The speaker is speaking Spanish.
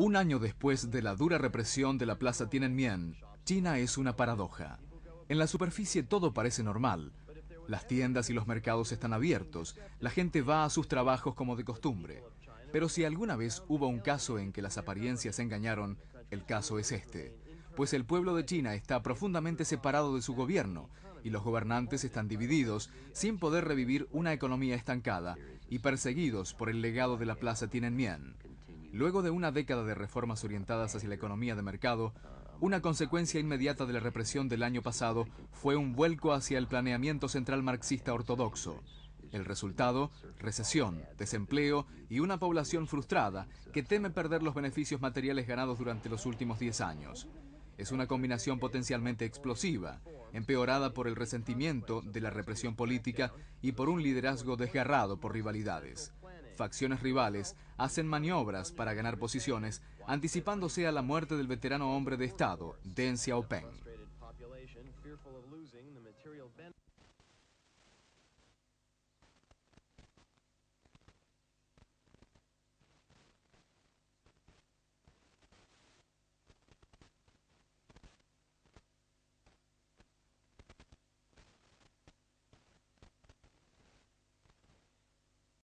Un año después de la dura represión de la plaza Tiananmen, China es una paradoja. En la superficie todo parece normal. Las tiendas y los mercados están abiertos, la gente va a sus trabajos como de costumbre. Pero si alguna vez hubo un caso en que las apariencias engañaron, el caso es este. Pues el pueblo de China está profundamente separado de su gobierno y los gobernantes están divididos, sin poder revivir una economía estancada y perseguidos por el legado de la plaza Tiananmen. Luego de una década de reformas orientadas hacia la economía de mercado, una consecuencia inmediata de la represión del año pasado fue un vuelco hacia el planeamiento central marxista ortodoxo. El resultado, recesión, desempleo y una población frustrada que teme perder los beneficios materiales ganados durante los últimos 10 años. Es una combinación potencialmente explosiva, empeorada por el resentimiento de la represión política y por un liderazgo desgarrado por rivalidades facciones rivales hacen maniobras para ganar posiciones, anticipándose a la muerte del veterano hombre de Estado, Deng Xiaoping.